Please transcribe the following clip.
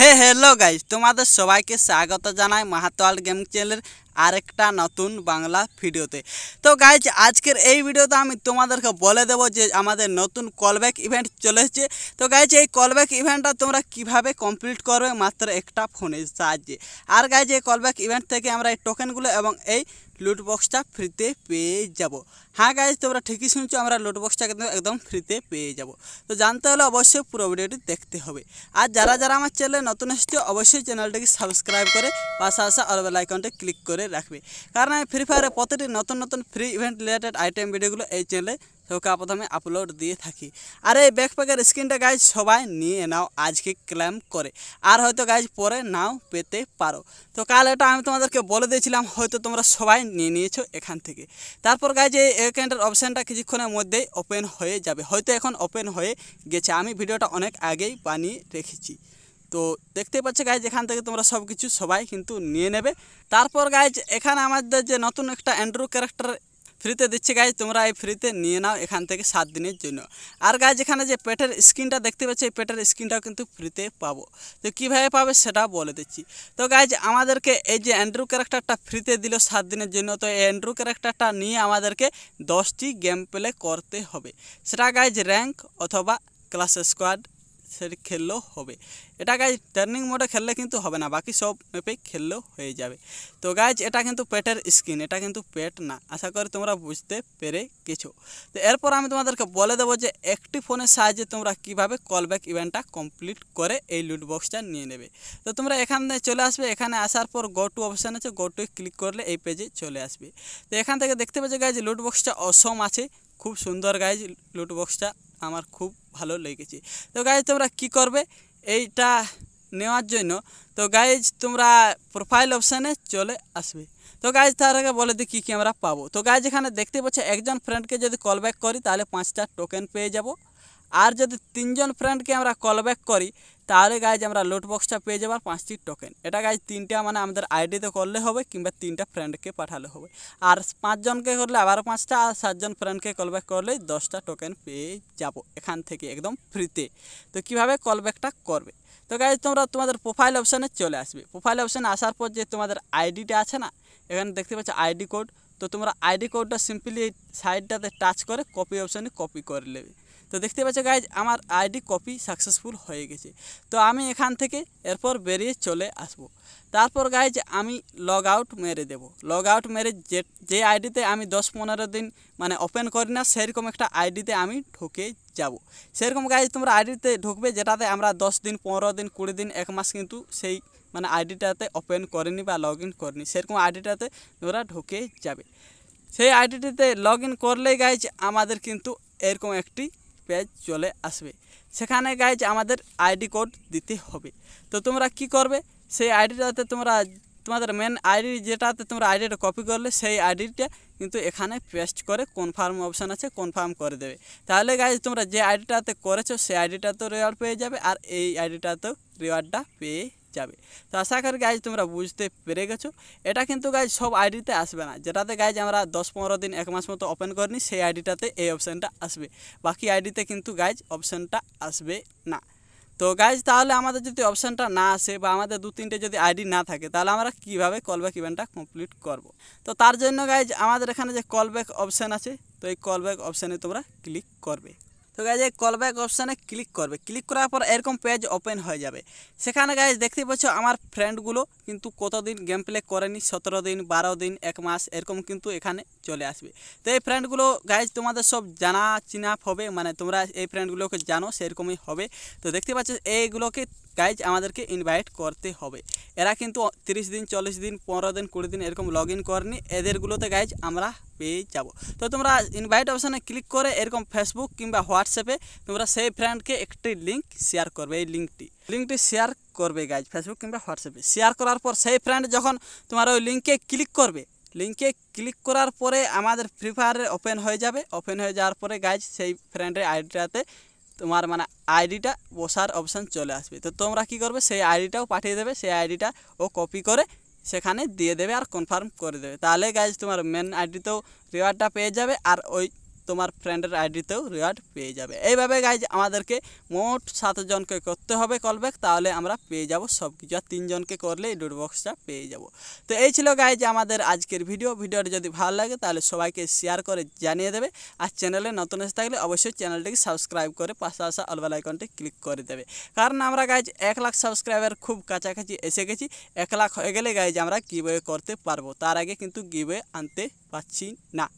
हे hello guys তোমাদের সবাইকে স্বাগত জানাই মাহাতওয়াল গেমিং চ্যানেলে আরেকটা নতুন বাংলা ভিডিওতে তো গাইজ আজকের এই ভিডিওতে আমি তোমাদেরকে বলে দেবো যে আমাদের নতুন কলব্যাক ইভেন্ট চলে এসেছে তো গাইজ এই কলব্যাক ইভেন্টটা তোমরা কিভাবে কমপ্লিট করবে মাত্র একটা ফোনের সাহায্যে আর গাইজ এই কলব্যাক ইভেন্ট থেকে আমরা এই টোকেনগুলো এবং এই লুট বক্সটা ফ্রিতে পেয়ে যাব হ্যাঁ গাইজ তোমরা ঠিকই শুনছো আমরা লুট বক্সটা কিন্তু একদম ফ্রিতে পেয়ে যাব তো জানতে হলে অবশ্যই পুরো ভিডিওটি দেখতে হবে আর যারা যারা আমার চ্যানেলে নতুন এসছে অবশ্যই চ্যানেলটিকে সাবস্ক্রাইব করে পাশে আসা অলবেল আইকনটা ক্লিক করে করে রাখবে কারণ আমি ফ্রি ফায়ারে প্রতিটি নতুন নতুন ফ্রি ইভেন্ট রিলেটেড আইটেম ভিডিওগুলো এই চ্যানেলে সবকে প্রথমে আপলোড দিয়ে থাকি আর এই ব্যাকপ্যাকের স্ক্রিনটা গাইজ সবাই নিয়ে নাও আজকে ক্লেম করে আর হয়তো গাইজ পরে নাও পেতে পারো তো কাল এটা আমি তোমাদেরকে বলে দিয়েছিলাম হয়তো তোমরা সবাই নিয়ে নিয়েছো এখান থেকে তারপর গাইজ এই অ্যাকাউন্টের অপশানটা কিছুক্ষণের মধ্যেই ওপেন হয়ে যাবে হয়তো এখন ওপেন হয়ে গেছে আমি ভিডিওটা অনেক আগেই বানিয়ে রেখেছি তো দেখতেই পাচ্ছ গাইজ এখান থেকে তোমরা সব কিছু সবাই কিন্তু নিয়ে নেবে তারপর গাইজ এখানে আমাদের যে নতুন একটা অ্যান্ড্রু ক্যারেক্টার ফ্রিতে দিচ্ছে গাইজ তোমরা এই ফ্রিতে নিয়ে নাও এখান থেকে সাত দিনের জন্য আর গাইজ এখানে যে পেটের স্ক্রিনটা দেখতে পাচ্ছি এই পেটের স্ক্রিনটাও কিন্তু ফ্রিতে পাবো তো কীভাবে পাবে সেটা বলে দিচ্ছি তো গাইজ আমাদেরকে এই যে অ্যান্ড্রু ক্যারেক্টারটা ফ্রিতে দিল সাত দিনের জন্য তো এই অ্যান্ড্রু ক্যারেক্টারটা নিয়ে আমাদেরকে দশটি গেম প্লে করতে হবে সেটা গাইজ র্যাঙ্ক অথবা ক্লাস স্কোয়াড সেটি খেললেও হবে এটা গাছ টার্নিং মোডে খেললে কিন্তু হবে না বাকি সব ম্যাপেই খেললেও হয়ে যাবে তো গাছ এটা কিন্তু পেটের স্কিন এটা কিন্তু পেট না আশা করি তোমরা বুঝতে পেরে কিছু তো এরপর আমি তোমাদেরকে বলে দেবো যে একটি ফোনের সাহায্যে তোমরা কিভাবে কলব্যাক ইভেন্টটা কমপ্লিট করে এই লুট বক্সটা নিয়ে নেবে তো তোমরা এখানে চলে আসবে এখানে আসার পর গো টু অপশান আছে গো টু ক্লিক করলে এই পেজে চলে আসবে তো এখান থেকে দেখতে যে গাছ লুট বক্সটা অসম আছে খুব সুন্দর গাইজ লুট বক্সটা আমার খুব ভালো লেগেছে তো গাইজ তোমরা কি করবে এইটা নেওয়ার জন্য তো গাইজ তোমরা প্রোফাইল অপশানে চলে আসবে তো গাইজ তার আগে বলে দিই কী ক্যামেরা পাবো তো গাইজ এখানে দেখতে পাচ্ছি একজন ফ্রেন্ডকে যদি কল ব্যাক করি তাহলে পাঁচটা টোকেন পেয়ে যাবো আর যদি তিনজন ফ্রেন্ডকে আমরা কল ব্যাক করি তাহলে গাইজ আমরা লোট বক্সটা পেয়ে যাবার পাঁচটি টোকেন এটা গাইজ তিনটা মানে আমাদের আইডিতে করলে হবে কিংবা তিনটা ফ্রেন্ডকে পাঠালে হবে আর পাঁচজনকে করলে আবার পাঁচটা আর সাতজন ফ্রেন্ডকে কলব্যাক করলে দশটা টোকেন পেয়ে যাব এখান থেকে একদম ফ্রিতে তো কিভাবে কলব্যাকটা করবে তো গাইজ তোমরা তোমাদের প্রোফাইল অপশানে চলে আসবে প্রোফাইল অপশানে আসার পর যে তোমাদের আইডিটা আছে না এখানে দেখতে পাচ্ছ আইডি কোড তো তোমরা আইডি কোডটা সিম্পলি সাইডটাতে টাচ করে কপি অপশানে কপি করে নেবে তো দেখতে পাচ্ছ গাইজ আমার আইডি কপি সাকসেসফুল হয়ে গেছে তো আমি এখান থেকে এরপর বেরিয়ে চলে আসব তারপর গাইজ আমি লগ আউট মেরে দেব লগ আউট মেরে যে যে আইডিতে আমি দশ পনেরো দিন মানে ওপেন করি না সেরকম একটা আইডিতে আমি ঢুকে যাব সেরকম গাইজ তোমরা আইডিতে ঢুকবে যেটাতে আমরা দশ দিন পনেরো দিন কুড়ি দিন এক মাস কিন্তু সেই মানে আইডিটাতে ওপেন করেনি বা লগ ইন করেনি সেরকম আইডিটাতে তোমরা ঢুকে যাবে সেই আইডিটিতে লগ ইন করলেই গাইজ আমাদের কিন্তু এরকম একটি পেজ চলে আসবে সেখানে গাইজ আমাদের আইডি কোড দিতে হবে তো তোমরা কি করবে সেই আইডিটাতে তোমরা তোমাদের মেন আইডি যেটাতে তোমরা আইডিটা কপি করলে সেই আইডিটা কিন্তু এখানে পেস্ট করে কনফার্ম অপশান আছে কনফার্ম করে দেবে তাহলে গাইজ তোমরা যে আইডিটাতে করেছো সেই আইডিটাতেও রেওয়ার্ড পেয়ে যাবে আর এই আইডিটাতেও রেওয়ার্ডটা পেয়ে যাবে তো আশা করি গাইজ তোমরা বুঝতে পেরে গেছো এটা কিন্তু গাইজ সব আইডিতে আসবে না যেটাতে গাইজ আমরা দশ পনেরো দিন এক মাস মতো ওপেন করিনি সেই আইডিটাতে এই অপশানটা আসবে বাকি আইডিতে কিন্তু গাইজ অপশানটা আসবে না তো গাইজ তাহলে আমাদের যদি অপশানটা না আসে বা আমাদের দু তিনটে যদি আইডি না থাকে তাহলে আমরা কীভাবে কলব্যাক ইভেন্টটা কমপ্লিট করব। তো তার জন্য গাইজ আমাদের এখানে যে কলব্যাক অপশান আছে তো এই কলব্যাক অপশানে তোমরা ক্লিক করবে তো গাইজ এই কল ব্যাক অপশানে ক্লিক করবে ক্লিক করার পর এরকম পেজ ওপেন হয়ে যাবে সেখানে গাইজ দেখতে পাচ্ছ আমার ফ্রেন্ডগুলো কিন্তু কতদিন গেম প্লে করেনি সতেরো দিন বারো দিন এক মাস এরকম কিন্তু এখানে চলে আসবে তো এই ফ্রেন্ডগুলো গাইজ তোমাদের সব জানা চিনা হবে মানে তোমরা এই ফ্রেন্ডগুলোকে জানো সেরকমই হবে তো দেখতে পাচ্ছ এইগুলোকে গাইজ আমাদেরকে ইনভাইট করতে হবে এরা কিন্তু তিরিশ দিন চল্লিশ দিন পনেরো দিন কুড়ি দিন এরকম লগ ইন করেনি এদেরগুলোতে গাইজ আমরা পেয়ে যাব তো তোমরা ইনভাইট অপশানে ক্লিক করে এরকম ফেসবুক কিংবা হোয়াটসঅ্যাপে তোমরা সেই ফ্রেন্ডকে একটি লিঙ্ক শেয়ার করবে এই লিঙ্কটি লিঙ্কটি শেয়ার করবে গাইজ ফেসবুক কিংবা হোয়াটসঅ্যাপে শেয়ার করার পর সেই ফ্রেন্ড যখন তোমার ওই লিঙ্কে ক্লিক করবে লিঙ্কে ক্লিক করার পরে আমাদের ফ্রি ফায়ারে ওপেন হয়ে যাবে ওপেন হয়ে যাওয়ার পরে গাইজ সেই ফ্রেন্ডের আইডিটাতে তোমার মানে আইডিটা বসার অপশান চলে আসবে তো তোমরা কি করবে সেই আইডিটাও পাঠিয়ে দেবে সেই আইডিটা ও কপি করে সেখানে দিয়ে দেবে আর কনফার্ম করে দেবে তাহলে গাইজ তোমার মেন আইডিতেও রিওয়ার্ডটা পেয়ে যাবে আর ওই তোমার ফ্রেন্ডের আইডিতেও রিওয়ার্ড পেয়ে যাবে এইভাবে গাইজ আমাদেরকে মোট সাতজনকে করতে হবে কলব্যাক তাহলে আমরা পেয়ে যাব সব কিছু আর তিনজনকে করলে এই বক্সটা পেয়ে যাব তো এই ছিল গাইজ আমাদের আজকের ভিডিও ভিডিওটা যদি ভালো লাগে তাহলে সবাইকে শেয়ার করে জানিয়ে দেবে আর চ্যানেলে নতুন এসে থাকলে অবশ্যই চ্যানেলটিকে সাবস্ক্রাইব করে পাশে আসা অলবেল আইকনটি ক্লিক করে দেবে কারণ আমরা গাইজ এক লাখ সাবস্ক্রাইবার খুব কাছাকাছি এসে গেছি এক লাখ হয়ে গেলে গাইজ আমরা গিভওয়ে করতে পারবো তার আগে কিন্তু গিবে আনতে পারছি না